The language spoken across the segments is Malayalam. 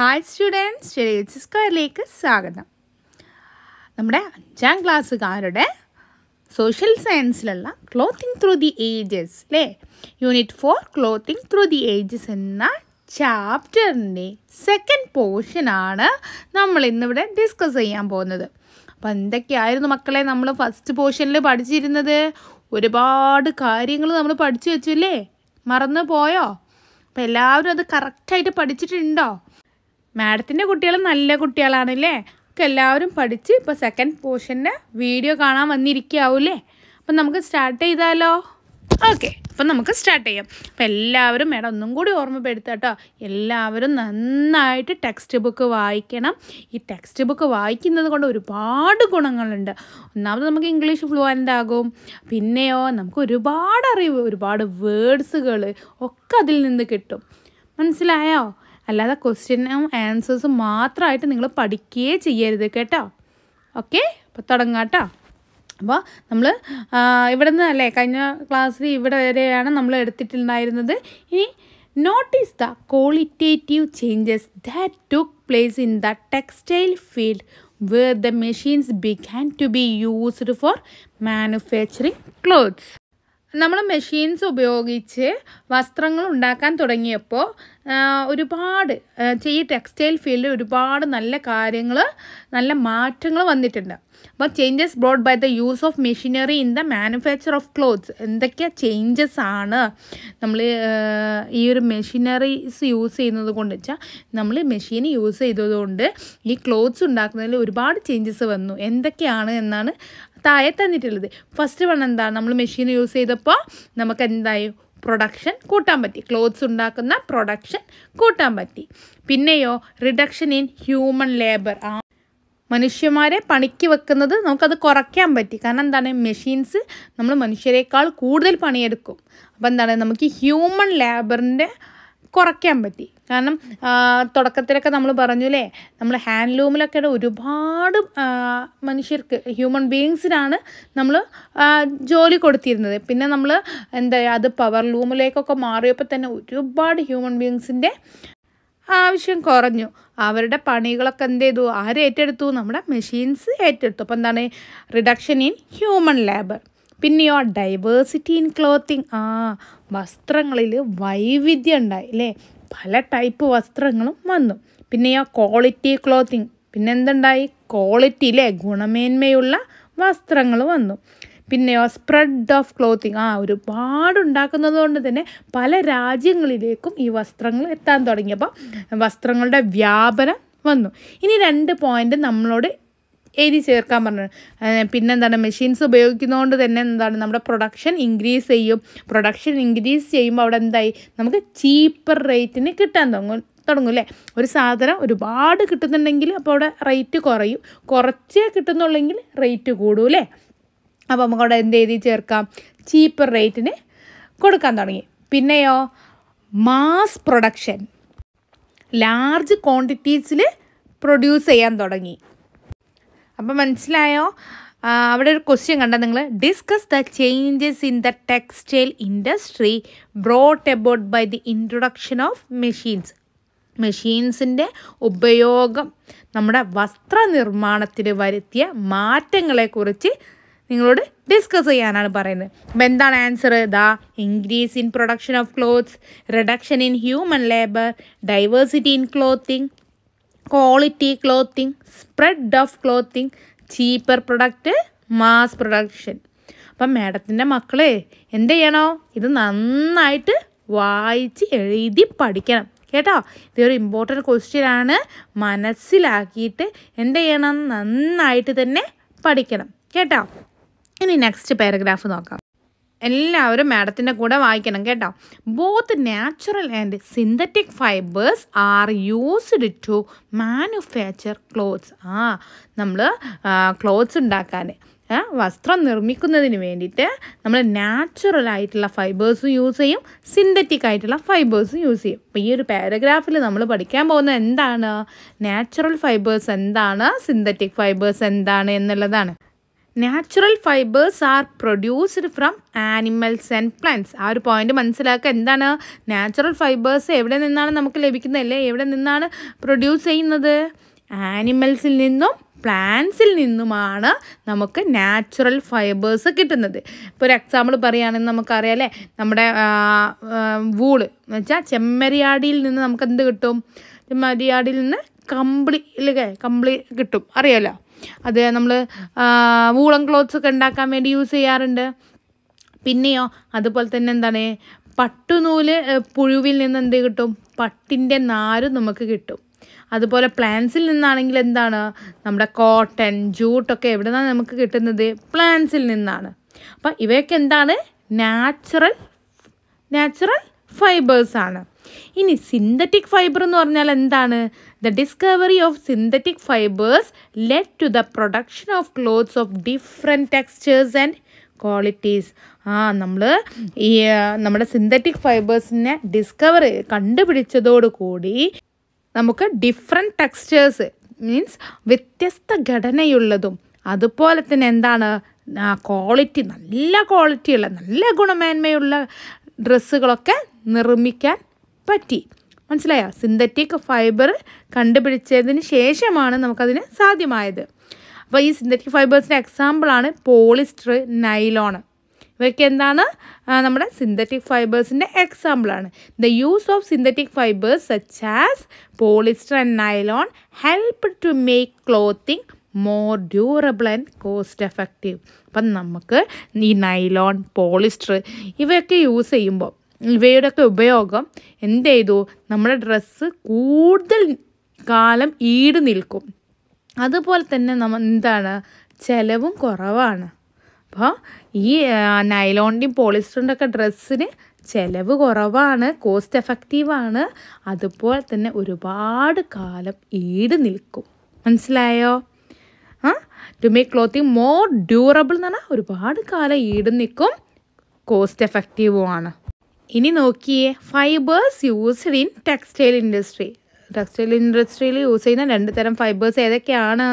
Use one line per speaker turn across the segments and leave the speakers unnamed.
ഹായ് സ്റ്റുഡൻസ് ഷെരീസ് സ്ക്വയറിലേക്ക് സ്വാഗതം നമ്മുടെ അഞ്ചാം ക്ലാസ്സുകാരുടെ സോഷ്യൽ സയൻസിലുള്ള ക്ലോത്തിങ് ത്രൂ ദി ഏജസ് അല്ലേ unit four clothing through the ages എന്ന ചാപ്റ്ററിൻ്റെ സെക്കൻഡ് പോർഷനാണ് നമ്മൾ ഇന്നിവിടെ ഡിസ്കസ് ചെയ്യാൻ പോകുന്നത് അപ്പം എന്തൊക്കെയായിരുന്നു മക്കളെ നമ്മൾ ഫസ്റ്റ് പോർഷനിൽ പഠിച്ചിരുന്നത് ഒരുപാട് കാര്യങ്ങൾ നമ്മൾ പഠിച്ചു വെച്ചു അല്ലേ മറന്നു പോയോ അപ്പം എല്ലാവരും അത് കറക്റ്റായിട്ട് പഠിച്ചിട്ടുണ്ടോ മാഡത്തിൻ്റെ കുട്ടികൾ നല്ല കുട്ടികളാണല്ലേ ഒക്കെ എല്ലാവരും പഠിച്ച് ഇപ്പോൾ സെക്കൻഡ് പോർഷൻ്റെ വീഡിയോ കാണാൻ വന്നിരിക്കാവൂല്ലേ അപ്പം നമുക്ക് സ്റ്റാർട്ട് ചെയ്താലോ ഓക്കെ അപ്പം നമുക്ക് സ്റ്റാർട്ട് ചെയ്യാം അപ്പം എല്ലാവരും മേഡം ഒന്നും കൂടി ഓർമ്മപ്പെടുത്തുക കേട്ടോ എല്ലാവരും നന്നായിട്ട് ടെക്സ്റ്റ് ബുക്ക് വായിക്കണം ഈ ടെക്സ്റ്റ് ബുക്ക് വായിക്കുന്നത് കൊണ്ട് ഒരുപാട് ഗുണങ്ങളുണ്ട് ഒന്നാമത് നമുക്ക് ഇംഗ്ലീഷ് ഫ്ലുവൻ്റ് ആകും പിന്നെയോ നമുക്ക് ഒരുപാട് അറിവ് ഒരുപാട് വേർഡ്സുകൾ ഒക്കെ അതിൽ നിന്ന് കിട്ടും മനസ്സിലായോ അല്ലാതെ ക്വസ്റ്റ്യനും ആൻസേഴ്സും മാത്രമായിട്ട് നിങ്ങൾ പഠിക്കുകയേ ചെയ്യരുത് കേട്ടോ ഓക്കെ അപ്പോൾ തുടങ്ങാട്ടോ അപ്പോൾ നമ്മൾ ഇവിടെ നിന്ന് അല്ലേ കഴിഞ്ഞ ക്ലാസ്സിൽ ഇവിടെ വരെയാണ് നമ്മൾ എടുത്തിട്ടുണ്ടായിരുന്നത് ഇനി notice the qualitative changes that took place in the textile field where the machines began to be used for manufacturing clothes നമ്മൾ മെഷീൻസ് ഉപയോഗിച്ച് വസ്ത്രങ്ങൾ ഉണ്ടാക്കാൻ തുടങ്ങിയപ്പോൾ ഒരുപാട് ഈ ടെക്സ്റ്റൈൽ ഫീൽഡിൽ ഒരുപാട് നല്ല കാര്യങ്ങൾ നല്ല മാറ്റങ്ങൾ വന്നിട്ടുണ്ട് അപ്പോൾ changes brought by the use of machinery in the manufacture of clothes എന്തൊക്കെ ചേഞ്ചസ് ആണ് നമ്മൾ ഈ ഒരു മെഷീനറീസ് യൂസ് ചെയ്യുന്നത് കൊണ്ട് വെച്ചാൽ നമ്മൾ മെഷീൻ യൂസ് ചെയ്തതുകൊണ്ട് ഈ ക്ലോത്ത്സ് ഉണ്ടാക്കുന്നതിൽ ഒരുപാട് ചേഞ്ചസ് വന്നു എന്തൊക്കെയാണ് എന്നാണ് താഴെ തന്നിട്ടുള്ളത് ഫസ്റ്റ് വൺ എന്താണ് നമ്മൾ മെഷീൻ യൂസ് ചെയ്തപ്പോൾ നമുക്ക് എന്തായി പ്രൊഡക്ഷൻ കൂട്ടാൻ പറ്റി ക്ലോത്ത്സ് ഉണ്ടാക്കുന്ന പ്രൊഡക്ഷൻ കൂട്ടാൻ പറ്റി പിന്നെയോ റിഡക്ഷൻ ഇൻ ഹ്യൂമൻ ലേബർ ആ മനുഷ്യന്മാരെ പണിക്ക് വെക്കുന്നത് നമുക്കത് കുറയ്ക്കാൻ പറ്റി കാരണം എന്താണ് മെഷീൻസ് നമ്മൾ മനുഷ്യരെക്കാൾ കൂടുതൽ പണിയെടുക്കും അപ്പോൾ എന്താണ് നമുക്ക് ഹ്യൂമൻ ലേബറിൻ്റെ കുറയ്ക്കാൻ പറ്റി കാരണം തുടക്കത്തിലൊക്കെ നമ്മൾ പറഞ്ഞില്ലേ നമ്മൾ ഹാൻഡ്ലൂമിലൊക്കെ ഒരുപാട് മനുഷ്യർക്ക് ഹ്യൂമൻ ബീങ്സിനാണ് നമ്മൾ ജോലി കൊടുത്തിരുന്നത് പിന്നെ നമ്മൾ എന്താ അത് പവർ ലൂമിലേക്കൊക്കെ മാറിയപ്പോൾ തന്നെ ഒരുപാട് ഹ്യൂമൻ ബീങ്സിൻ്റെ ആവശ്യം കുറഞ്ഞു അവരുടെ പണികളൊക്കെ എന്ത് ചെയ്തു ആര് ഏറ്റെടുത്തു നമ്മുടെ മെഷീൻസ് ഏറ്റെടുത്തു അപ്പോൾ എന്താണ് റിഡക്ഷൻ ഇൻ ഹ്യൂമൻ ലേബർ പിന്നെയോ ഡൈവേഴ്സിറ്റി ഇൻ ക്ലോത്തിങ് ആ വസ്ത്രങ്ങളിൽ വൈവിധ്യം ഉണ്ടായി അല്ലേ പല ടൈപ്പ് വസ്ത്രങ്ങളും വന്നു പിന്നെ ആ ക്വാളിറ്റി ക്ലോത്തിങ് പിന്നെ എന്തുണ്ടായി ക്വാളിറ്റി അല്ലേ ഗുണമേന്മയുള്ള വസ്ത്രങ്ങൾ വന്നു പിന്നെയോ സ്പ്രെഡ് ഓഫ് ക്ലോത്തിങ് ആ ഒരുപാട് ഉണ്ടാക്കുന്നത് കൊണ്ട് തന്നെ പല രാജ്യങ്ങളിലേക്കും ഈ വസ്ത്രങ്ങൾ എത്താൻ തുടങ്ങിയപ്പോൾ വസ്ത്രങ്ങളുടെ വ്യാപനം വന്നു ഇനി രണ്ട് പോയിൻ്റ് നമ്മളോട് എഴുതി ചേർക്കാൻ പറഞ്ഞു പിന്നെന്താണ് മെഷീൻസ് ഉപയോഗിക്കുന്നതുകൊണ്ട് തന്നെ എന്താണ് നമ്മുടെ പ്രൊഡക്ഷൻ ഇൻക്രീസ് ചെയ്യും പ്രൊഡക്ഷൻ ഇൻക്രീസ് ചെയ്യുമ്പോൾ അവിടെ എന്തായി നമുക്ക് ചീപ്പർ റേറ്റിന് കിട്ടാൻ തുടങ്ങും തുടങ്ങും അല്ലേ ഒരു സാധനം ഒരുപാട് കിട്ടുന്നുണ്ടെങ്കിൽ അപ്പോൾ അവിടെ റേറ്റ് കുറയും കുറച്ചേ കിട്ടുന്നുള്ളെങ്കിൽ റേറ്റ് കൂടും അല്ലേ അപ്പോൾ നമുക്ക് അവിടെ എന്ത് എഴുതി ചേർക്കാം ചീപ്പർ റേറ്റിന് കൊടുക്കാൻ തുടങ്ങി പിന്നെയോ മാസ് പ്രൊഡക്ഷൻ ലാർജ് ക്വാണ്ടിറ്റീസിൽ പ്രൊഡ്യൂസ് ചെയ്യാൻ തുടങ്ങി അപ്പോൾ മനസ്സിലായോ അവിടെ ഒരു ക്വസ്റ്റ്യൻ കണ്ട നിങ്ങൾ discuss the changes in the textile industry brought about by the introduction of machines മെഷീൻസിൻ്റെ ഉപയോഗം നമ്മുടെ വസ്ത്രനിർമ്മാണത്തിൽ വരുത്തിയ മാറ്റങ്ങളെക്കുറിച്ച് നിങ്ങളോട് ഡിസ്കസ് ചെയ്യാനാണ് പറയുന്നത് അപ്പം എന്താണ് answer the increase in production of clothes reduction in human labour diversity in clothing quality clothing spread of clothing cheaper product mass production അപ്പം മാഡത്തിൻ്റെ മക്കളെ എന്ത് ചെയ്യണോ ഇത് നന്നായിട്ട് വായിച്ച് എഴുതി പഠിക്കണം കേട്ടോ ഇതൊരു ഇമ്പോർട്ടൻറ്റ് ക്വസ്റ്റ്യൻ ആണ് മനസ്സിലാക്കിയിട്ട് എന്ത് ചെയ്യണം നന്നായിട്ട് തന്നെ പഠിക്കണം കേട്ടോ ഇനി നെക്സ്റ്റ് പാരഗ്രാഫ് നോക്കാം എല്ലാവരും മാഡത്തിൻ്റെ കൂടെ വായിക്കണം കേട്ടോ both natural and synthetic fibres are used to manufacture clothes ആ നമ്മൾ ക്ലോത്ത്സ് ഉണ്ടാക്കാൻ വസ്ത്രം നിർമ്മിക്കുന്നതിന് വേണ്ടിയിട്ട് നമ്മൾ നാച്ചുറൽ ആയിട്ടുള്ള ഫൈബേഴ്സ് യൂസ് ചെയ്യും സിന്തറ്റിക് ആയിട്ടുള്ള ഫൈബേഴ്സ് യൂസ് ചെയ്യും അപ്പോൾ ഈ ഒരു പാരഗ്രാഫിൽ നമ്മൾ പഠിക്കാൻ പോകുന്നത് എന്താണ് നാച്ചുറൽ ഫൈബേഴ്സ് എന്താണ് സിന്തറ്റിക് ഫൈബേഴ്സ് എന്താണ് എന്നുള്ളതാണ് natural fibres are produced from animals and plants ആ ഒരു പോയിന്റ് മനസ്സിലാക്കുക എന്താണ് നാച്ചുറൽ ഫൈബേഴ്സ് എവിടെ നിന്നാണ് നമുക്ക് ലഭിക്കുന്നത് അല്ലേ എവിടെ നിന്നാണ് പ്രൊഡ്യൂസ് ചെയ്യുന്നത് ആനിമൽസിൽ നിന്നും പ്ലാന്റ്സിൽ നിന്നുമാണ് നമുക്ക് നാച്ചുറൽ ഫൈബേഴ്സ് കിട്ടുന്നത് ഇപ്പോൾ ഒരു എക്സാമ്പിൾ പറയുകയാണെങ്കിൽ നമുക്കറിയാം അല്ലേ നമ്മുടെ വൂള് എന്ന് വെച്ചാൽ ചെമ്മരിയാടിയിൽ നിന്ന് നമുക്ക് എന്ത് കിട്ടും ചെമ്മരിയാടിയിൽ നിന്ന് കമ്പിളി ഇല്ലേ കമ്പിളി കിട്ടും അറിയാമല്ലോ അത് നമ്മൾ വൂളൻ ക്ലോത്ത്സ് ഒക്കെ ഉണ്ടാക്കാൻ വേണ്ടി യൂസ് ചെയ്യാറുണ്ട് പിന്നെയോ അതുപോലെ തന്നെ എന്താണ് പട്ടുനൂല് പുഴുവിൽ നിന്ന് എന്ത് കിട്ടും പട്ടിൻ്റെ നാരും നമുക്ക് കിട്ടും അതുപോലെ പ്ലാന്റ്സിൽ നിന്നാണെങ്കിൽ എന്താണ് നമ്മുടെ കോട്ടൺ ജൂട്ടൊക്കെ എവിടെ നിന്നാണ് നമുക്ക് കിട്ടുന്നത് പ്ലാന്റ്സിൽ നിന്നാണ് അപ്പം ഇവയൊക്കെ എന്താണ് നാച്ചുറൽ നാച്ചുറൽ ഫൈബേഴ്സാണ് ഇനി സിന്തറ്റിക് ഫൈബർ എന്ന് പറഞ്ഞാൽ എന്താണ് the discovery of synthetic fibres led to the production of clothes of different textures and qualities ആ നമ്മൾ ഈ നമ്മുടെ സിന്തറ്റിക് ഫൈബേഴ്സിനെ ഡിസ്കവർ കണ്ടുപിടിച്ചതോടുകൂടി നമുക്ക് ഡിഫറെൻറ്റ് ടെക്സ്ചേഴ്സ് മീൻസ് വ്യത്യസ്ത ഘടനയുള്ളതും അതുപോലെ തന്നെ എന്താണ് ക്വാളിറ്റി നല്ല ക്വാളിറ്റിയുള്ള നല്ല ഗുണമേന്മയുള്ള ഡ്രസ്സുകളൊക്കെ നിർമ്മിക്കാൻ പറ്റി മനസ്സിലായോ സിന്തറ്റിക് ഫൈബർ കണ്ടുപിടിച്ചതിന് ശേഷമാണ് നമുക്കതിന് സാധ്യമായത് അപ്പോൾ ഈ സിന്തറ്റിക് ഫൈബേഴ്സിൻ്റെ എക്സാമ്പിളാണ് പോളിസ്റ്റർ നൈലോൺ ഇവയ്ക്ക് എന്താണ് നമ്മുടെ സിന്തറ്റിക് ഫൈബേഴ്സിൻ്റെ എക്സാമ്പിളാണ് the use of synthetic fibres such as polyester and nylon help to make clothing more durable and cost effective അപ്പം നമുക്ക് ഈ നൈലോൺ പോളിസ്റ്റർ ഇവയൊക്കെ യൂസ് ചെയ്യുമ്പോൾ ഇവയുടെയൊക്കെ ഉപയോഗം എന്ത് ചെയ്തു നമ്മുടെ ഡ്രസ്സ് കൂടുതൽ കാലം ഈട് നിൽക്കും അതുപോലെ തന്നെ നമ്മൾ എന്താണ് ചിലവും കുറവാണ് അപ്പോൾ ഈ നൈലോണിൻ്റെയും പോളിസ്റ്ററിൻ്റെ ഒക്കെ ഡ്രസ്സിന് ചിലവ് കുറവാണ് കോസ്റ്റ് എഫക്റ്റീവാണ് അതുപോലെ തന്നെ ഒരുപാട് കാലം ഈട് നിൽക്കും മനസ്സിലായോ ആ to make clothing more durable എന്ന് പറഞ്ഞാൽ ഒരുപാട് കാലം ഈട് നിൽക്കും കോസ്റ്റ് എഫക്റ്റീവുമാണ് ഇനി നോക്കിയേ fibres used in textile industry textile ഇൻഡസ്ട്രിയിൽ യൂസ് ചെയ്യുന്ന രണ്ട് തരം ഫൈബേഴ്സ് ഏതൊക്കെയാണ്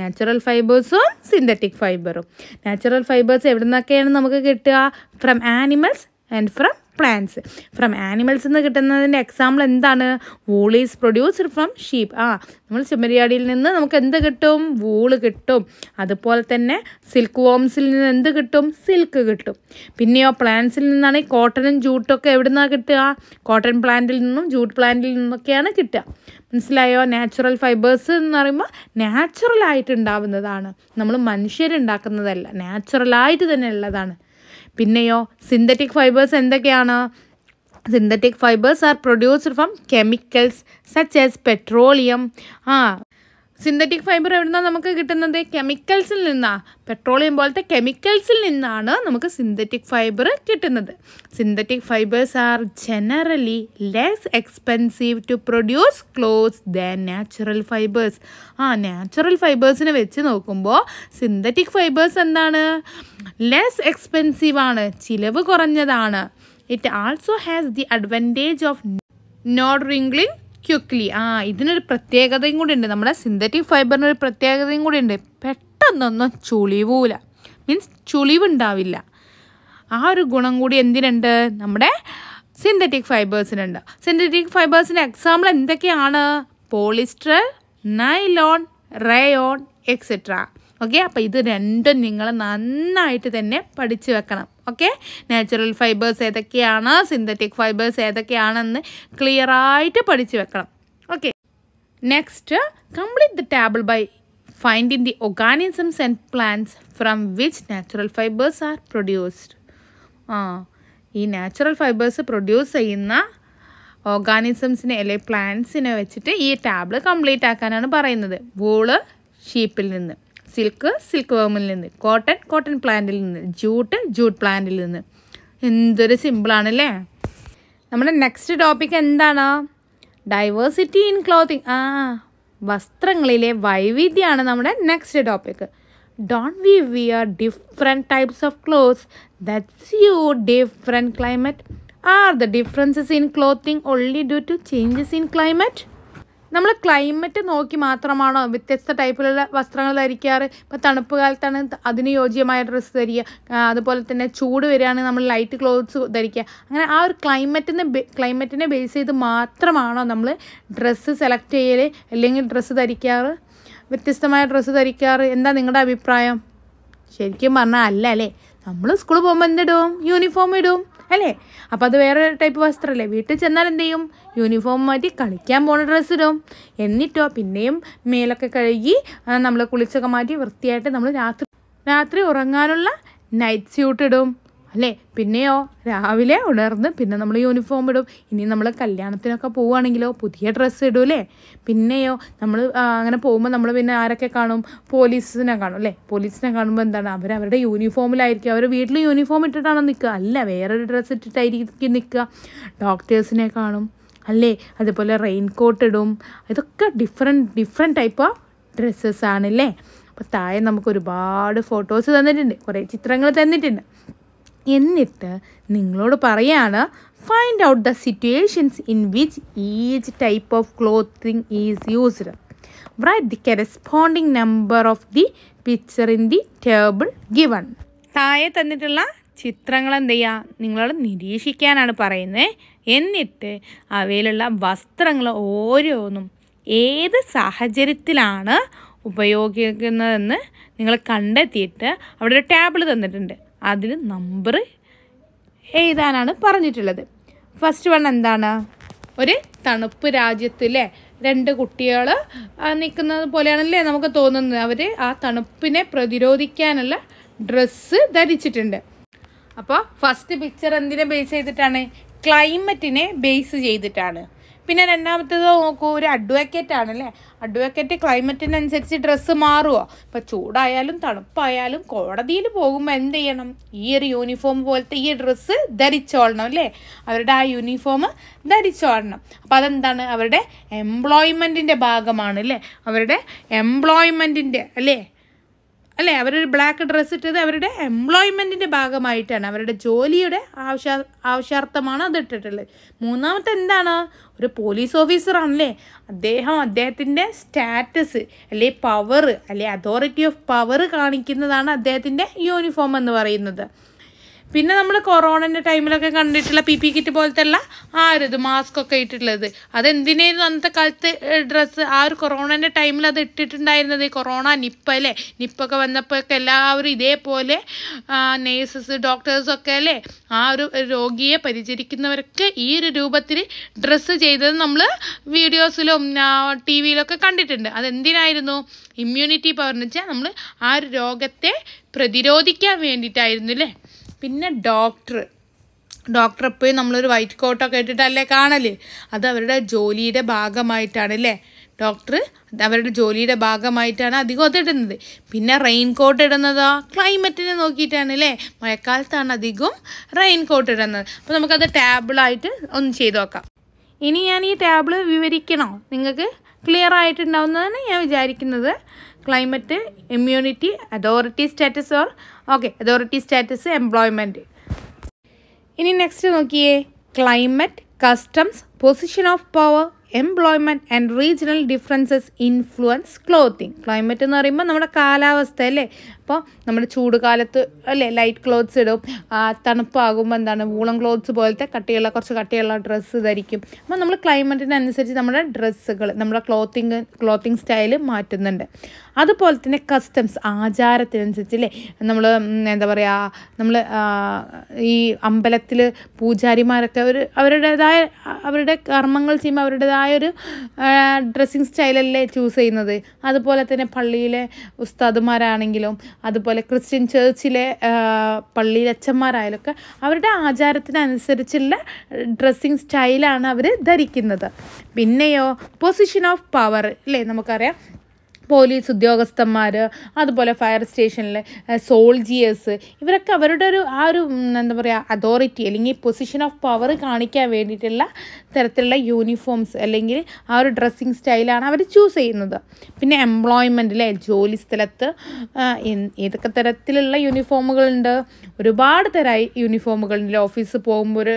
നാച്ചുറൽ ഫൈബേഴ്സും സിന്തറ്റിക് ഫൈബറും നാച്ചുറൽ ഫൈബേഴ്സ് എവിടെ നിന്നൊക്കെയാണ് നമുക്ക് കിട്ടുക from animals and from plants from animals നിന്ന് കിട്ടുന്നതിൻ്റെ എക്സാമ്പിൾ എന്താണ് wool is produced from sheep ആ നമ്മൾ ചെമ്മരിയാടിയിൽ നിന്ന് നമുക്ക് എന്ത് കിട്ടും വൂള് കിട്ടും അതുപോലെ തന്നെ സിൽക്ക് വോംസിൽ നിന്ന് എന്ത് കിട്ടും സിൽക്ക് കിട്ടും പിന്നെയോ പ്ലാന്റ്സിൽ നിന്നാണ് ഈ കോട്ടനും ജൂട്ടൊക്കെ എവിടെ നിന്നാണ് കിട്ടുക കോട്ടൺ പ്ലാന്റിൽ നിന്നും ജൂട്ട് പ്ലാന്റിൽ നിന്നൊക്കെയാണ് കിട്ടുക മനസ്സിലായോ നാച്ചുറൽ ഫൈബേഴ്സ് എന്ന് പറയുമ്പോൾ നാച്ചുറലായിട്ട് ഉണ്ടാവുന്നതാണ് നമ്മൾ മനുഷ്യരുണ്ടാക്കുന്നതല്ല നാച്ചുറലായിട്ട് തന്നെ ഉള്ളതാണ് പിന്നെയോ സിന്തറ്റിക് ഫൈബേഴ്സ് എന്തൊക്കെയാണ് synthetic fibres are produced from chemicals such as petroleum ആ സിന്തറ്റിക് ഫൈബർ എവിടുന്നാണ് നമുക്ക് കിട്ടുന്നത് കെമിക്കൽസിൽ നിന്നാണ് പെട്രോളിയം പോലത്തെ കെമിക്കൽസിൽ നിന്നാണ് നമുക്ക് സിന്തറ്റിക് ഫൈബർ കിട്ടുന്നത് synthetic fibres are generally less expensive to produce clothes than natural fibres ആ നാച്ചുറൽ ഫൈബേഴ്സിനെ വെച്ച് നോക്കുമ്പോൾ സിന്തറ്റിക് ഫൈബേഴ്സ് എന്താണ് ലെസ് എക്സ്പെൻസീവ് ആണ് ചിലവ് കുറഞ്ഞതാണ് it also has the advantage of not wrinkling quickly ആ ഇതിനൊരു പ്രത്യേകതയും കൂടി ഉണ്ട് നമ്മുടെ സിന്തറ്റിക് ഫൈബറിന് ഒരു പ്രത്യേകതയും കൂടി ഉണ്ട് പെട്ടെന്നൊന്നും ചുളിവൂല മീൻസ് ചുളിവുണ്ടാവില്ല ആ ഒരു ഗുണം കൂടി എന്തിനുണ്ട് നമ്മുടെ സിന്തറ്റിക് ഫൈബേഴ്സിനുണ്ട് സിന്തറ്റിക് ഫൈബേഴ്സിൻ്റെ എക്സാമ്പിൾ എന്തൊക്കെയാണ് polyester nylon rayon etcetera okay അപ്പോൾ ഇത് രണ്ടും നിങ്ങൾ നന്നായിട്ട് തന്നെ പഠിച്ചു വെക്കണം ഓക്കെ നാച്ചുറൽ ഫൈബേഴ്സ് ഏതൊക്കെയാണ് സിന്തറ്റിക് ഫൈബേഴ്സ് ഏതൊക്കെയാണെന്ന് ക്ലിയറായിട്ട് പഠിച്ചു വെക്കണം okay next complete the table by finding the organisms and plants from which natural fibres are produced ആ ഈ നാച്ചുറൽ ഫൈബേഴ്സ് പ്രൊഡ്യൂസ് ചെയ്യുന്ന ഓർഗാനിസംസിനെ അല്ലെങ്കിൽ പ്ലാന്റ്സിനെ വെച്ചിട്ട് ഈ ടാബിൾ കംപ്ലീറ്റ് ആക്കാനാണ് പറയുന്നത് വൂള് ഷീപ്പിൽ നിന്ന് സിൽക്ക് സിൽക്ക് വേമിൽ നിന്ന് കോട്ടൺ കോട്ടൺ പ്ലാന്റിൽ നിന്ന് ജൂട്ട് ജൂട്ട് പ്ലാന്റിൽ നിന്ന് എന്തൊരു സിമ്പിളാണ് അല്ലേ നമ്മുടെ നെക്സ്റ്റ് ടോപ്പിക് എന്താണ് ഡൈവേഴ്സിറ്റി ഇൻ ക്ലോത്തിങ് ആ വസ്ത്രങ്ങളിലെ വൈവിധ്യമാണ് നമ്മുടെ next topic don't we we are different types of clothes that's you different climate are the differences in clothing only due to changes in climate നമ്മൾ ക്ലൈമറ്റ് നോക്കി മാത്രമാണോ വ്യത്യസ്ത ടൈപ്പിലുള്ള വസ്ത്രങ്ങൾ ധരിക്കാറ് ഇപ്പോൾ തണുപ്പ് കാലത്താണ് അതിന് യോജ്യമായ ഡ്രസ്സ് ധരിക്കുക അതുപോലെ തന്നെ ചൂട് വരികയാണെങ്കിൽ നമ്മൾ ലൈറ്റ് ക്ലോത്ത്സ് ധരിക്കുക അങ്ങനെ ആ ഒരു ക്ലൈമറ്റിന് ക്ലൈമറ്റിനെ ബേസ് ചെയ്ത് മാത്രമാണോ നമ്മൾ ഡ്രസ്സ് സെലക്ട് ചെയ്യൽ അല്ലെങ്കിൽ ഡ്രസ്സ് ധരിക്കാറ് വ്യത്യസ്തമായ ഡ്രസ്സ് ധരിക്കാറ് എന്താ നിങ്ങളുടെ അഭിപ്രായം ശരിക്കും പറഞ്ഞാൽ അല്ല അല്ലേ നമ്മൾ സ്കൂളിൽ പോകുമ്പോൾ എന്തിടും യൂണിഫോം ഇടും അല്ലേ അപ്പോൾ അത് വേറെ ടൈപ്പ് വസ്ത്രമല്ലേ വീട്ടിൽ ചെന്നാൽ എന്ത് ചെയ്യും യൂണിഫോം മാറ്റി കളിക്കാൻ പോണ ഡ്രസ്സ് ഇടും എന്നിട്ടോ പിന്നെയും മേലൊക്കെ കഴുകി നമ്മൾ കുളിച്ചൊക്കെ മാറ്റി വൃത്തിയായിട്ട് നമ്മൾ രാത്രി രാത്രി ഉറങ്ങാനുള്ള നൈറ്റ് സ്യൂട്ട് ഇടും അല്ലേ പിന്നെയോ രാവിലെ ഉണർന്ന് പിന്നെ നമ്മൾ യൂണിഫോം ഇടും ഇനി നമ്മൾ കല്യാണത്തിനൊക്കെ പോവുകയാണെങ്കിലോ പുതിയ ഡ്രസ്സ് ഇടും അല്ലേ പിന്നെയോ നമ്മൾ അങ്ങനെ പോകുമ്പോൾ നമ്മൾ പിന്നെ ആരൊക്കെ കാണും പോലീസിനെ കാണും അല്ലേ പോലീസിനെ കാണുമ്പോൾ എന്താണ് അവർ അവരുടെ യൂണിഫോമിലായിരിക്കും അവർ വീട്ടിൽ യൂണിഫോം ഇട്ടിട്ടാണോ നിൽക്കുക അല്ല വേറൊരു ഡ്രസ്സ് ഇട്ടിട്ടായിരിക്കും നിൽക്കുക ഡോക്ടേഴ്സിനെ കാണും അല്ലേ അതുപോലെ റെയിൻ കോട്ട് ഇടും ഇതൊക്കെ different different type of dresses ആണല്ലേ അപ്പോൾ താഴെ നമുക്ക് ഒരുപാട് ഫോട്ടോസ് തന്നിട്ടുണ്ട് കുറേ ചിത്രങ്ങൾ തന്നിട്ടുണ്ട് എന്നിട്ട് നിങ്ങളോട് പറയാണ് find out the situations in which each type of clothing is used write the corresponding number of the picture in the table given താഴെ തന്നിട്ടുള്ള ചിത്രങ്ങൾ എന്ത് ചെയ്യുക നിങ്ങളോട് നിരീക്ഷിക്കാനാണ് പറയുന്നത് എന്നിട്ട് അവയിലുള്ള വസ്ത്രങ്ങൾ ഓരോന്നും ഏത് സാഹചര്യത്തിലാണ് ഉപയോഗിക്കുന്നതെന്ന് നിങ്ങൾ കണ്ടെത്തിയിട്ട് അവിടെ ഒരു ടേബിൾ തന്നിട്ടുണ്ട് അതിന് നമ്പർ എഴുതാനാണ് പറഞ്ഞിട്ടുള്ളത് ഫസ്റ്റ് വൺ എന്താണ് ഒരു തണുപ്പ് രാജ്യത്തിലെ രണ്ട് കുട്ടികൾ നിൽക്കുന്നത് പോലെയാണല്ലേ നമുക്ക് തോന്നുന്നത് അവർ ആ തണുപ്പിനെ പ്രതിരോധിക്കാനുള്ള ഡ്രസ്സ് ധരിച്ചിട്ടുണ്ട് അപ്പോൾ ഫസ്റ്റ് പിക്ചർ എന്തിനെ ബേസ് ചെയ്തിട്ടാണ് ക്ലൈമറ്റിനെ ബേസ് ചെയ്തിട്ടാണ് പിന്നെ രണ്ടാമത്തേത് നോക്കൂ ഒരു അഡ്വക്കേറ്റ് ആണല്ലേ അഡ്വക്കേറ്റ് ക്ലൈമറ്റിനനുസരിച്ച് ഡ്രസ്സ് മാറുമോ ഇപ്പം ചൂടായാലും തണുപ്പായാലും കോടതിയിൽ പോകുമ്പോൾ എന്ത് ചെയ്യണം ഈ ഒരു യൂണിഫോം പോലത്തെ ഈ ഡ്രസ്സ് ധരിച്ചോളണം അല്ലേ അവരുടെ ആ യൂണിഫോം ധരിച്ചോളണം അപ്പോൾ അതെന്താണ് അവരുടെ എംപ്ലോയ്മെൻറ്റിൻ്റെ ഭാഗമാണ് അല്ലേ അവരുടെ എംപ്ലോയ്മെൻറ്റിൻ്റെ അല്ലേ അല്ലേ അവരൊരു ബ്ലാക്ക് ഡ്രസ്സ് ഇട്ടത് അവരുടെ എംപ്ലോയ്മെൻറ്റിൻ്റെ ഭാഗമായിട്ടാണ് അവരുടെ ജോലിയുടെ ആവശ്യ ആവശ്യാർത്ഥമാണ് അത് ഇട്ടിട്ടുള്ളത് മൂന്നാമത്തെ എന്താണ് ഒരു പോലീസ് ഓഫീസറാണല്ലേ അദ്ദേഹം അദ്ദേഹത്തിൻ്റെ സ്റ്റാറ്റസ് അല്ലെ പവർ അല്ലെ അതോറിറ്റി ഓഫ് പവർ കാണിക്കുന്നതാണ് അദ്ദേഹത്തിൻ്റെ യൂണിഫോം എന്ന് പറയുന്നത് പിന്നെ നമ്മൾ കൊറോണൻ്റെ ടൈമിലൊക്കെ കണ്ടിട്ടുള്ള പി പി കിറ്റ് പോലത്തെ അല്ല ആ ഒരു ഇത് മാസ്കൊക്കെ ഇട്ടിട്ടുള്ളത് അതെന്തിനായിരുന്നു അന്നത്തെ കാലത്ത് ഡ്രസ്സ് ആ ഒരു കൊറോണൻ്റെ ടൈമിൽ അത് ഇട്ടിട്ടുണ്ടായിരുന്നത് കൊറോണ നിപ്പ അല്ലേ നിപ്പൊക്കെ വന്നപ്പോഴൊക്കെ എല്ലാവരും ഇതേപോലെ നേഴ്സസ് ഡോക്ടേഴ്സൊക്കെ അല്ലേ ആ ഒരു രോഗിയെ പരിചരിക്കുന്നവർക്ക് ഈ ഒരു രൂപത്തിൽ ഡ്രസ്സ് ചെയ്തത് നമ്മൾ വീഡിയോസിലും ടി വിയിലൊക്കെ കണ്ടിട്ടുണ്ട് അതെന്തിനായിരുന്നു ഇമ്മ്യൂണിറ്റി പവർ എന്ന് വെച്ചാൽ നമ്മൾ ആ ഒരു രോഗത്തെ പ്രതിരോധിക്കാൻ വേണ്ടിയിട്ടായിരുന്നു അല്ലേ പിന്നെ ഡോക്ടർ ഡോക്ടർ എപ്പോഴും നമ്മളൊരു വൈറ്റ് കോട്ടൊക്കെ ഇട്ടിട്ടല്ലേ കാണൽ അത് അവരുടെ ജോലിയുടെ ഭാഗമായിട്ടാണ് അല്ലേ ഡോക്ടർ അവരുടെ ജോലിയുടെ ഭാഗമായിട്ടാണ് അധികം അത് ഇടുന്നത് പിന്നെ റെയിൻ കോട്ട് ഇടുന്നതോ ക്ലൈമറ്റിനെ നോക്കിയിട്ടാണ് അല്ലേ മഴക്കാലത്താണ് അധികം റെയിൻ കോട്ട് ഇടുന്നത് അപ്പോൾ നമുക്കത് ടാബിളായിട്ട് ഒന്ന് ചെയ്തു നോക്കാം ഇനി ഞാൻ ഈ ടാബിള് വിവരിക്കണോ നിങ്ങൾക്ക് ക്ലിയർ ആയിട്ടുണ്ടാവുന്നതാണ് ഞാൻ വിചാരിക്കുന്നത് climate immunity authority status or okay authority status employment ഇനി നെക്സ്റ്റ് നോക്കിയേ climate customs position of power employment and regional differences influence clothing climate എന്ന് പറയുമ്പോൾ നമ്മുടെ കാലാവസ്ഥ അല്ലേ അപ്പോൾ ചൂട് കാലത്ത് അല്ലേ ലൈറ്റ് ക്ലോത്ത്സ് ഇടും തണുപ്പാകുമ്പോൾ എന്താണ് വൂളൻ ക്ലോത്ത്സ് പോലത്തെ കട്ടിയുള്ള കുറച്ച് കട്ടിയുള്ള ഡ്രസ്സ് ധരിക്കും അപ്പോൾ നമ്മൾ ക്ലൈമറ്റിനനുസരിച്ച് നമ്മുടെ ഡ്രസ്സുകൾ നമ്മുടെ ക്ലോത്തിങ് ക്ലോത്തിങ് സ്റ്റൈൽ മാറ്റുന്നുണ്ട് അതുപോലെ തന്നെ കസ്റ്റംസ് ആചാരത്തിനനുസരിച്ച് അല്ലേ നമ്മൾ എന്താ പറയുക നമ്മൾ ഈ അമ്പലത്തിൽ പൂജാരിമാരൊക്കെ അവർ അവരുടേതായ അവരുടെ കർമ്മങ്ങൾ ചെയ്യുമ്പോൾ അവരുടേതായ ഒരു ഡ്രസ്സിങ് സ്റ്റൈലല്ലേ ചൂസ് ചെയ്യുന്നത് അതുപോലെ തന്നെ പള്ളിയിലെ ഉസ്താദുമാരാണെങ്കിലും അതുപോലെ ക്രിസ്ത്യൻ ചേർച്ചിലെ പള്ളിയിലെ അച്ഛന്മാരായാലൊക്കെ അവരുടെ ആചാരത്തിനനുസരിച്ചുള്ള ഡ്രസ്സിങ് സ്റ്റൈലാണ് അവർ ധരിക്കുന്നത് പിന്നെയോ പൊസിഷൻ ഓഫ് പവർ അല്ലേ നമുക്കറിയാം പോലീസ് ഉദ്യോഗസ്ഥന്മാർ അതുപോലെ ഫയർ സ്റ്റേഷനിലെ സോൾജിയേഴ്സ് ഇവരൊക്കെ അവരുടെ ഒരു ആ ഒരു എന്താ പറയുക അതോറിറ്റി അല്ലെങ്കിൽ പൊസിഷൻ ഓഫ് പവർ കാണിക്കാൻ വേണ്ടിയിട്ടുള്ള തരത്തിലുള്ള യൂണിഫോംസ് അല്ലെങ്കിൽ ആ ഒരു ഡ്രസ്സിങ് സ്റ്റൈലാണ് അവർ ചൂസ് ചെയ്യുന്നത് പിന്നെ എംപ്ലോയ്മെൻറ്റിലെ ജോലി സ്ഥലത്ത് ഏതൊക്കെ തരത്തിലുള്ള യൂണിഫോമുകളുണ്ട് ഒരുപാട് തരായി യൂണിഫോമുകളുണ്ട് ഓഫീസ് പോകുമ്പോൾ ഒരു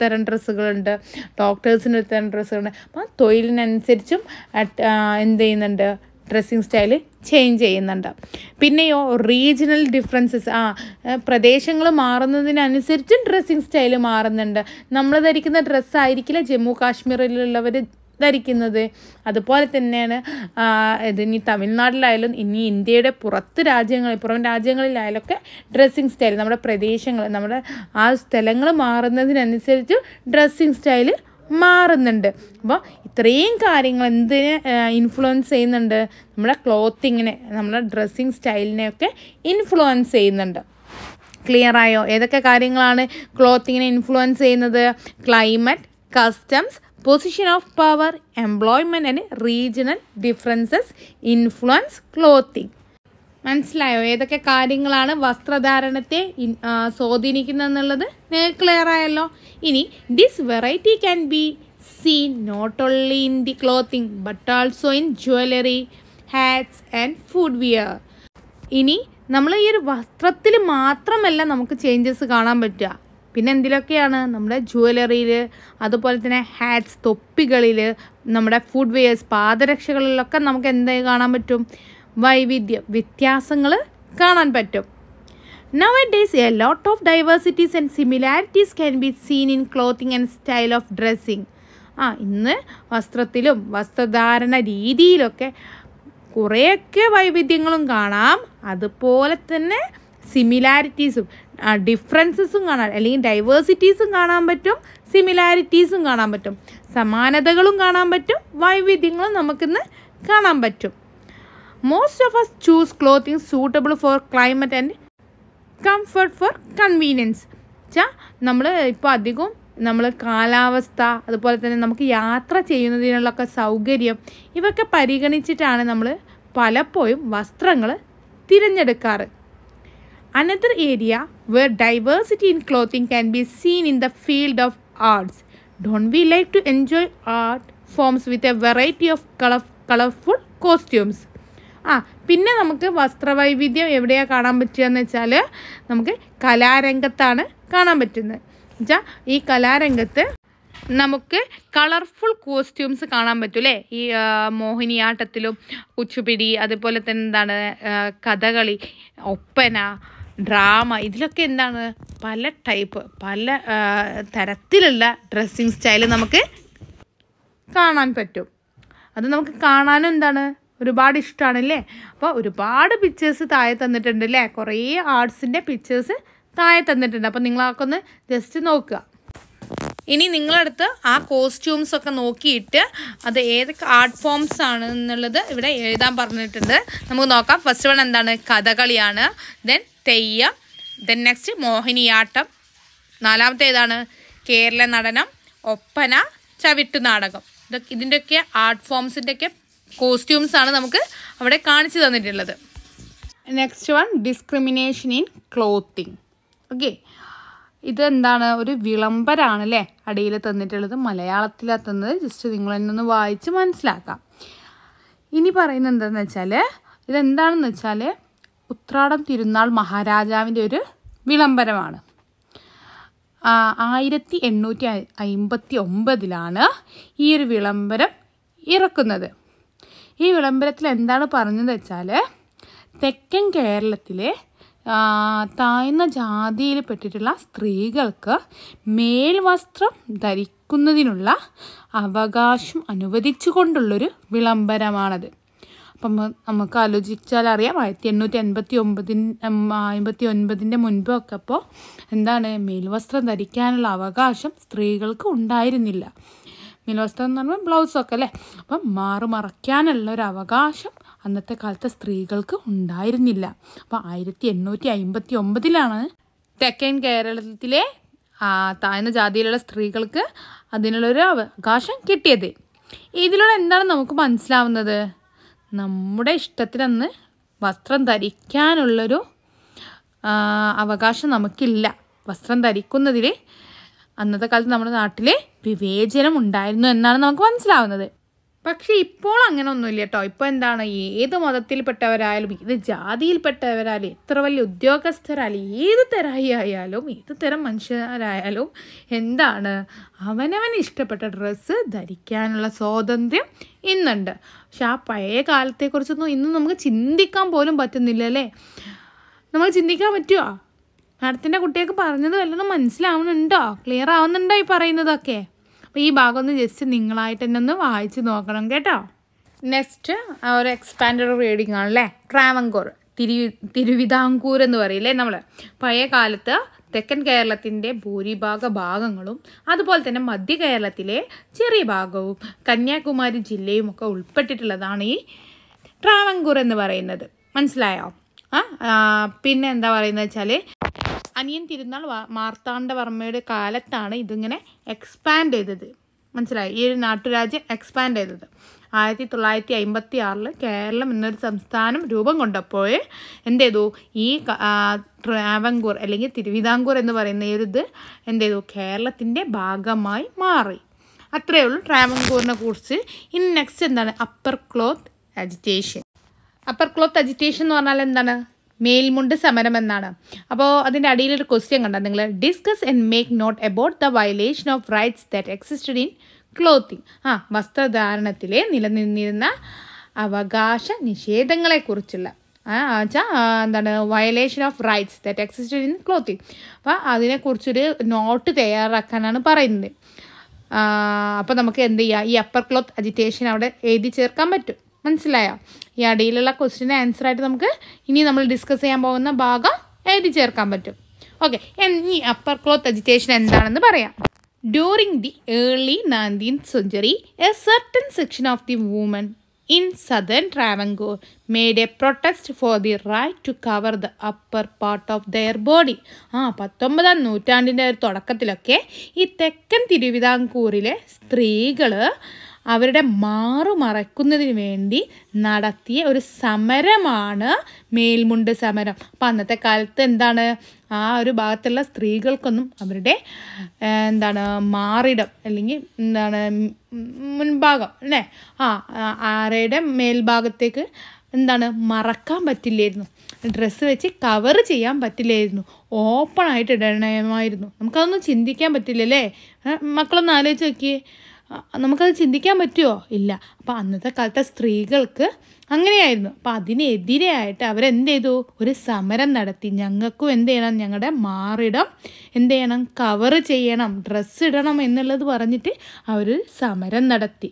തരം ഡ്രസ്സുകളുണ്ട് ഡോക്ടേഴ്സിന് ഒരു തരം ഡ്രസ്സുകളുണ്ട് അപ്പം തൊഴിലിനനുസരിച്ചും എന്ത് ചെയ്യുന്നുണ്ട് ഡ്രസ്സിങ് സ്റ്റൈൽ ചേഞ്ച് ചെയ്യുന്നുണ്ട് പിന്നെയോ റീജിയണൽ ഡിഫറൻസസ് ആ പ്രദേശങ്ങൾ മാറുന്നതിനനുസരിച്ചും ഡ്രസ്സിങ് സ്റ്റൈൽ മാറുന്നുണ്ട് നമ്മൾ ധരിക്കുന്ന ഡ്രസ്സായിരിക്കില്ല ജമ്മു കാശ്മീരിലുള്ളവർ ധരിക്കുന്നത് അതുപോലെ തന്നെയാണ് ഇത് ഇനി തമിഴ്നാട്ടിലായാലും ഇനി ഇന്ത്യയുടെ പുറത്ത് രാജ്യങ്ങളിൽ പുറം രാജ്യങ്ങളിലായാലൊക്കെ ഡ്രസ്സിങ് സ്റ്റൈൽ നമ്മുടെ പ്രദേശങ്ങൾ നമ്മുടെ ആ സ്ഥലങ്ങൾ മാറുന്നതിനനുസരിച്ച് ഡ്രസ്സിങ് സ്റ്റൈൽ മാറുന്നുണ്ട് അപ്പോൾ ഇത്രയും കാര്യങ്ങൾ എന്തിനെ ഇൻഫ്ലുവൻസ് ചെയ്യുന്നുണ്ട് നമ്മുടെ ക്ലോത്തിങ്ങിനെ നമ്മുടെ ഡ്രസ്സിങ് സ്റ്റൈലിനെയൊക്കെ ഇൻഫ്ലുവൻസ് ചെയ്യുന്നുണ്ട് ക്ലിയർ ആയോ ഏതൊക്കെ കാര്യങ്ങളാണ് ക്ലോത്തിങ്ങിനെ ഇൻഫ്ലുവൻസ് ചെയ്യുന്നത് climate customs position of power employment and regional differences influence clothing മനസ്സിലായോ ഏതൊക്കെ കാര്യങ്ങളാണ് വസ്ത്രധാരണത്തെ സ്വാധീനിക്കുന്നതെന്നുള്ളത് നിങ്ങൾക്ക് ക്ലിയർ ആയല്ലോ ഇനി this variety can be seen not only in the clothing but also in jewelry, hats and footwear. ഇനി നമ്മൾ ഈ ഒരു വസ്ത്രത്തിൽ മാത്രമല്ല നമുക്ക് ചേഞ്ചസ് കാണാൻ പറ്റുക പിന്നെ എന്തിലൊക്കെയാണ് നമ്മുടെ ജുവലറിയിൽ അതുപോലെ തന്നെ ഹാറ്റ്സ് തൊപ്പികളിൽ നമ്മുടെ ഫുഡ് വെയേഴ്സ് പാദരക്ഷകളിലൊക്കെ നമുക്ക് എന്ത് കാണാൻ പറ്റും വൈവിധ്യം വ്യത്യാസങ്ങൾ കാണാൻ പറ്റും Nowadays, a lot of diversities and similarities can be seen in clothing and style of dressing. ആ ഇന്ന് വസ്ത്രത്തിലും വസ്ത്രധാരണ രീതിയിലൊക്കെ കുറേയൊക്കെ വൈവിധ്യങ്ങളും കാണാം അതുപോലെ തന്നെ സിമിലാരിറ്റീസും ഡിഫറൻസസും കാണാൻ അല്ലെങ്കിൽ ഡൈവേഴ്സിറ്റീസും കാണാൻ പറ്റും സിമിലാരിറ്റീസും കാണാൻ പറ്റും സമാനതകളും കാണാൻ പറ്റും വൈവിധ്യങ്ങളും നമുക്കിന്ന് കാണാൻ പറ്റും most of us choose clothing suitable for climate and comfort for convenience വെച്ചാൽ നമ്മൾ ഇപ്പോൾ അധികവും നമ്മൾ കാലാവസ്ഥ അതുപോലെ തന്നെ നമുക്ക് യാത്ര ചെയ്യുന്നതിനുള്ളൊക്കെ സൗകര്യം ഇവയൊക്കെ പരിഗണിച്ചിട്ടാണ് നമ്മൾ പലപ്പോഴും വസ്ത്രങ്ങൾ തിരഞ്ഞെടുക്കാറ് another area where diversity in clothing can be seen in the field of arts don't we like to enjoy art forms with a variety of colour colourful costumes ആ പിന്നെ നമുക്ക് വസ്ത്രവൈവിധ്യം എവിടെയാണ് കാണാൻ എന്ന് വെച്ചാൽ നമുക്ക് കലാരംഗത്താണ് കാണാൻ പറ്റുന്നത് എന്നുവെച്ചാൽ ഈ കലാരംഗത്ത് നമുക്ക് കളർഫുൾ കോസ്റ്റ്യൂംസ് കാണാൻ അല്ലേ ഈ മോഹിനിയാട്ടത്തിലും കുച്ചുപിടി അതുപോലെ തന്നെ എന്താണ് കഥകളി ഒപ്പന ഡ്രാമ ഇതിലൊക്കെ എന്താണ് പല ടൈപ്പ് പല തരത്തിലുള്ള ഡ്രസ്സിങ് സ്റ്റൈൽ നമുക്ക് കാണാൻ പറ്റും അത് നമുക്ക് കാണാനും എന്താണ് ഒരുപാട് ഇഷ്ടമാണല്ലേ അപ്പോൾ ഒരുപാട് പിക്ചേഴ്സ് താഴെ തന്നിട്ടുണ്ട് അല്ലേ കുറേ ആർട്സിൻ്റെ പിക്ചേഴ്സ് താഴെ തന്നിട്ടുണ്ട് അപ്പം നിങ്ങൾ ഒന്ന് ജസ്റ്റ് നോക്കുക ഇനി നിങ്ങളടുത്ത് ആ കോസ്റ്റ്യൂംസ് ഒക്കെ നോക്കിയിട്ട് അത് ഏതൊക്കെ ആർട്ട് ഫോംസ് ആണ് എന്നുള്ളത് ഇവിടെ എഴുതാൻ പറഞ്ഞിട്ടുണ്ട് നമുക്ക് നോക്കാം ഫസ്റ്റ് വൺ എന്താണ് കഥകളിയാണ് then Theyyam then next Mohiniyattam നാലാമത്തെ ഏതാണ് കേരള നടനം ഒപ്പന ചവിട്ടു നാടകം ഇതൊക്കെ ഇതിൻ്റെയൊക്കെ ആർട്ട് ഫോംസിൻ്റെയൊക്കെ ആണ് നമുക്ക് അവിടെ കാണിച്ചു തന്നിട്ടുള്ളത് next one discrimination in clothing okay ഇതെന്താണ് ഒരു വിളംബരാണ് അല്ലേ അടിയിൽ തന്നിട്ടുള്ളത് മലയാളത്തിലാണ് തന്നത് ജസ്റ്റ് നിങ്ങൾ എന്നൊന്ന് വായിച്ച് മനസ്സിലാക്കാം ഇനി പറയുന്നത് എന്താണെന്ന് വെച്ചാൽ ഇതെന്താണെന്ന് വെച്ചാൽ ഉത്രാടം തിരുനാൾ മഹാരാജാവിൻ്റെ ഒരു വിളംബരമാണ് ആയിരത്തി എണ്ണൂറ്റി അമ്പത്തി ഒമ്പതിലാണ് ഈ ഒരു വിളംബരം ഇറക്കുന്നത് ഈ വിളംബരത്തിൽ എന്താണ് പറഞ്ഞതെന്ന് വെച്ചാൽ തെക്കൻ കേരളത്തിലെ താഴ്ന്ന ജാതിയിൽ പെട്ടിട്ടുള്ള സ്ത്രീകൾക്ക് മേൽവസ്ത്രം ധരിക്കുന്നതിനുള്ള അവകാശം അനുവദിച്ചു കൊണ്ടുള്ളൊരു വിളംബരമാണത് അപ്പം നമുക്ക് ആലോചിച്ചാൽ അറിയാം ആയിരത്തി എണ്ണൂറ്റി എൺപത്തി ഒമ്പതിന് അമ്പത്തി ഒൻപതിൻ്റെ മുൻപൊക്കെ അപ്പോൾ എന്താണ് മേൽവസ്ത്രം ധരിക്കാനുള്ള അവകാശം സ്ത്രീകൾക്ക് ഉണ്ടായിരുന്നില്ല മേൽവസ്ത്രം എന്ന് പറഞ്ഞാൽ ബ്ലൗസൊക്കെ അല്ലേ അപ്പം മാറുമറയ്ക്കാനുള്ളൊരവകാശം ഒരു അവകാശം അന്നത്തെ കാലത്തെ സ്ത്രീകൾക്ക് ഉണ്ടായിരുന്നില്ല അപ്പോൾ ആയിരത്തി എണ്ണൂറ്റി അമ്പത്തി ഒമ്പതിലാണ് തെക്കൻ കേരളത്തിലെ താഴ്ന്ന ജാതിയിലുള്ള സ്ത്രീകൾക്ക് അതിനുള്ളൊരു അവകാശം കിട്ടിയത് ഇതിലൂടെ എന്താണ് നമുക്ക് മനസ്സിലാവുന്നത് നമ്മുടെ ഇഷ്ടത്തിനന്ന് വസ്ത്രം ധരിക്കാനുള്ളൊരു അവകാശം നമുക്കില്ല വസ്ത്രം ധരിക്കുന്നതിൽ അന്നത്തെ കാലത്ത് നമ്മുടെ നാട്ടിൽ വിവേചനം ഉണ്ടായിരുന്നു എന്നാണ് നമുക്ക് മനസ്സിലാവുന്നത് പക്ഷേ ഇപ്പോൾ അങ്ങനെ ഒന്നുമില്ല കേട്ടോ ഇപ്പോൾ എന്താണ് ഏത് മതത്തിൽപ്പെട്ടവരായാലും ഏത് ജാതിയിൽപ്പെട്ടവരായാലും എത്ര വലിയ ഉദ്യോഗസ്ഥരായാലും ഏത് തരായി ആയാലും ഏത് തരം മനുഷ്യരായാലും എന്താണ് അവനവന് ഇഷ്ടപ്പെട്ട ഡ്രസ്സ് ധരിക്കാനുള്ള സ്വാതന്ത്ര്യം ഇന്നുണ്ട് പക്ഷെ ആ പഴയ കാലത്തെക്കുറിച്ചൊന്നും ഇന്ന് നമുക്ക് ചിന്തിക്കാൻ പോലും പറ്റുന്നില്ല അല്ലേ നമ്മൾ ചിന്തിക്കാൻ പറ്റുമോ മാഡത്തിൻ്റെ കുട്ടികൾക്ക് പറഞ്ഞത് വല്ലതും മനസ്സിലാവുന്നുണ്ടോ ക്ലിയർ ആവുന്നുണ്ടോ ഈ പറയുന്നതൊക്കെ അപ്പോൾ ഈ ഭാഗം ഒന്ന് ജസ്റ്റ് നിങ്ങളായിട്ട് തന്നെ ഒന്ന് വായിച്ച് നോക്കണം കേട്ടോ നെക്സ്റ്റ് ഒരു എക്സ്പാൻഡഡ് റീഡിംഗ് ആണല്ലേ ട്രാവങ്കൂർ തിരു തിരുവിതാംകൂർ എന്ന് പറയില്ലേ നമ്മൾ പഴയ കാലത്ത് തെക്കൻ കേരളത്തിൻ്റെ ഭൂരിഭാഗ ഭാഗങ്ങളും അതുപോലെ തന്നെ മധ്യ കേരളത്തിലെ ചെറിയ ഭാഗവും കന്യാകുമാരി ജില്ലയും ഒക്കെ ഉൾപ്പെട്ടിട്ടുള്ളതാണ് ഈ ട്രാവങ്കൂർ എന്ന് പറയുന്നത് മനസ്സിലായോ പിന്നെ എന്താ പറയുന്നത് വെച്ചാൽ അനിയൻ തിരുനാൾ മാർത്താണ്ഡവർമ്മയുടെ കാലത്താണ് ഇതിങ്ങനെ എക്സ്പാൻഡ് ചെയ്തത് മനസ്സിലായി ഈ ഒരു നാട്ടുരാജ്യം എക്സ്പാൻഡ് ചെയ്തത് ആയിരത്തി തൊള്ളായിരത്തി അമ്പത്തി ആറിൽ കേരളം എന്നൊരു സംസ്ഥാനം രൂപം കൊണ്ടപ്പോൾ എന്ത് ചെയ്തു ഈ ട്രാവങ്കൂർ അല്ലെങ്കിൽ തിരുവിതാംകൂർ എന്ന് പറയുന്ന ഈ ഒരു ഇത് എന്ത് ചെയ്തു കേരളത്തിൻ്റെ ഭാഗമായി മാറി അത്രയേ ഉള്ളൂ ട്രാവങ്കൂറിനെ കുറിച്ച് ഇനി നെക്സ്റ്റ് എന്താണ് upper cloth agitation upper cloth agitation എന്ന് പറഞ്ഞാൽ എന്താണ് മേൽമുണ്ട് സമരമെന്നാണ് അപ്പോൾ അതിൻ്റെ അടിയിലൊരു ക്വസ്റ്റ്യൻ കണ്ട നിങ്ങൾ discuss and make note about the violation of rights that existed in clothing ആ വസ്ത്രധാരണത്തിലെ നിലനിന്നിരുന്ന അവകാശ നിഷേധങ്ങളെക്കുറിച്ചുള്ള വെച്ചാൽ എന്താണ് violation of rights that existed in clothing അപ്പോൾ അതിനെക്കുറിച്ചൊരു നോട്ട് തയ്യാറാക്കാനാണ് പറയുന്നത് അപ്പോൾ നമുക്ക് എന്ത് ചെയ്യാം ഈ അപ്പർ ക്ലോത്ത് അജിറ്റേഷൻ അവിടെ എഴുതി ചേർക്കാൻ പറ്റും മനസ്സിലായോ ഈ അടിയിലുള്ള ക്വസ്റ്റിൻ്റെ ആൻസർ ആയിട്ട് നമുക്ക് ഇനി നമ്മൾ ഡിസ്കസ് ചെയ്യാൻ പോകുന്ന ഭാഗം എഴുതി ചേർക്കാൻ പറ്റും ഓക്കെ ഇനി അപ്പർ ക്ലോത്ത് എജിറ്റേഷൻ എന്താണെന്ന് പറയാം during the early nineteenth century a certain section of the woman in southern Travancore made a protest for the right to cover the upper part of their body ആ പത്തൊമ്പതാം നൂറ്റാണ്ടിൻ്റെ ഒരു തുടക്കത്തിലൊക്കെ ഈ തെക്കൻ തിരുവിതാംകൂറിലെ സ്ത്രീകൾ അവരുടെ മാറു മറയ്ക്കുന്നതിന് വേണ്ടി നടത്തിയ ഒരു സമരമാണ് മേൽമുണ്ട് സമരം അപ്പം അന്നത്തെ കാലത്ത് എന്താണ് ആ ഒരു ഭാഗത്തുള്ള സ്ത്രീകൾക്കൊന്നും അവരുടെ എന്താണ് മാറിടം അല്ലെങ്കിൽ എന്താണ് മുൻഭാഗം അല്ലേ ആ ആരുടെ മേൽഭാഗത്തേക്ക് എന്താണ് മറക്കാൻ പറ്റില്ലായിരുന്നു ഡ്രസ്സ് വെച്ച് കവർ ചെയ്യാൻ പറ്റില്ലായിരുന്നു ഓപ്പൺ ആയിട്ട് ഇടണമായിരുന്നു നമുക്കതൊന്നും ചിന്തിക്കാൻ പറ്റില്ലല്ലേ മക്കളൊന്ന് ആലോചിച്ച് നോക്കിയേ നമുക്കത് ചിന്തിക്കാൻ പറ്റുമോ ഇല്ല അപ്പോൾ അന്നത്തെ കാലത്തെ സ്ത്രീകൾക്ക് അങ്ങനെയായിരുന്നു അപ്പം അതിനെതിരെയായിട്ട് അവരെന്ത് ചെയ്തു ഒരു സമരം നടത്തി ഞങ്ങൾക്കും എന്ത് ചെയ്യണം ഞങ്ങളുടെ മാറിടം എന്ത് ചെയ്യണം കവർ ചെയ്യണം ഡ്രസ്സ് ഇടണം എന്നുള്ളത് പറഞ്ഞിട്ട് അവർ സമരം നടത്തി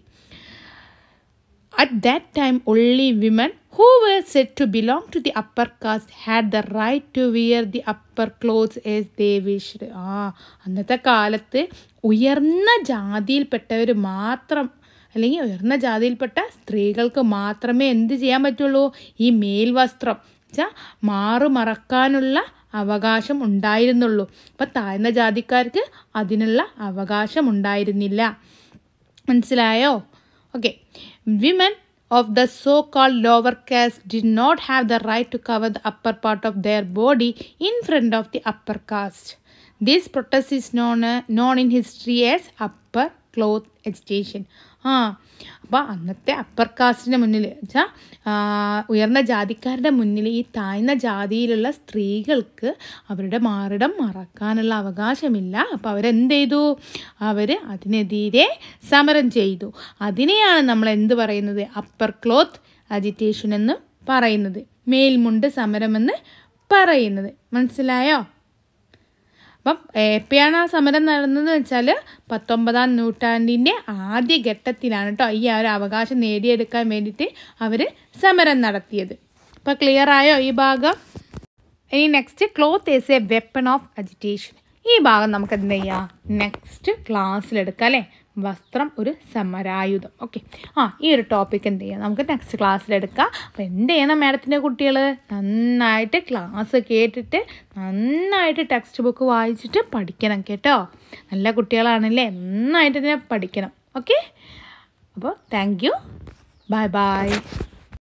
at that time only women who were set to belong to the upper caste had the right to wear the upper clothes as they ആ അന്നത്തെ കാലത്ത് ഉയർന്ന ജാതിയിൽപ്പെട്ടവർ മാത്രം അല്ലെങ്കിൽ ഉയർന്ന ജാതിയിൽപ്പെട്ട സ്ത്രീകൾക്ക് മാത്രമേ എന്ത് ചെയ്യാൻ പറ്റുള്ളൂ ഈ മേൽവസ്ത്രം വെച്ചാൽ മാറു മറക്കാനുള്ള അവകാശം ഉണ്ടായിരുന്നുള്ളൂ അപ്പം താഴ്ന്ന ജാതിക്കാർക്ക് അതിനുള്ള അവകാശം ഉണ്ടായിരുന്നില്ല മനസ്സിലായോ Okay, women of the so-called lower caste did not have the right to cover the upper part of their body in front of the upper caste. This protest is known, uh, known in history as upper cloth agitation. ആ അപ്പോൾ അന്നത്തെ അപ്പർ കാസ്റ്റിൻ്റെ മുന്നിൽ വെച്ചാൽ ഉയർന്ന ജാതിക്കാരുടെ മുന്നിൽ ഈ താഴ്ന്ന ജാതിയിലുള്ള സ്ത്രീകൾക്ക് അവരുടെ മാറിടം മറക്കാനുള്ള അവകാശമില്ല അപ്പോൾ അവരെന്ത് ചെയ്തു അവർ അതിനെതിരെ സമരം ചെയ്തു അതിനെയാണ് നമ്മൾ എന്ത് പറയുന്നത് അപ്പർ ക്ലോത്ത് അജിറ്റേഷൻ എന്ന് പറയുന്നത് മേൽമുണ്ട് സമരമെന്ന് പറയുന്നത് മനസ്സിലായോ അപ്പം എപ്പോഴാണ് ആ സമരം നടന്നതെന്ന് വെച്ചാൽ പത്തൊമ്പതാം നൂറ്റാണ്ടിൻ്റെ ആദ്യ ഘട്ടത്തിലാണ് കേട്ടോ ഈ ആ ഒരു അവകാശം നേടിയെടുക്കാൻ വേണ്ടിയിട്ട് അവർ സമരം നടത്തിയത് ഇപ്പോൾ ക്ലിയർ ആയോ ഈ ഭാഗം ഇനി next cloth is a weapon of agitation ഈ ഭാഗം നമുക്ക് എന്ത് ചെയ്യാം നെക്സ്റ്റ് ക്ലാസ്സിലെടുക്കാം അല്ലേ വസ്ത്രം ഒരു സമരായുധം ഓക്കെ ആ ഈ ഒരു ടോപ്പിക് എന്ത് ചെയ്യാം നമുക്ക് നെക്സ്റ്റ് ക്ലാസ്സിലെടുക്കാം അപ്പോൾ എന്ത് ചെയ്യണം മാഡത്തിൻ്റെ കുട്ടികൾ നന്നായിട്ട് ക്ലാസ് കേട്ടിട്ട് നന്നായിട്ട് ടെക്സ്റ്റ് ബുക്ക് വായിച്ചിട്ട് പഠിക്കണം കേട്ടോ നല്ല കുട്ടികളാണല്ലേ നന്നായിട്ട് തന്നെ പഠിക്കണം ഓക്കെ അപ്പോൾ താങ്ക് യു ബൈ ബൈ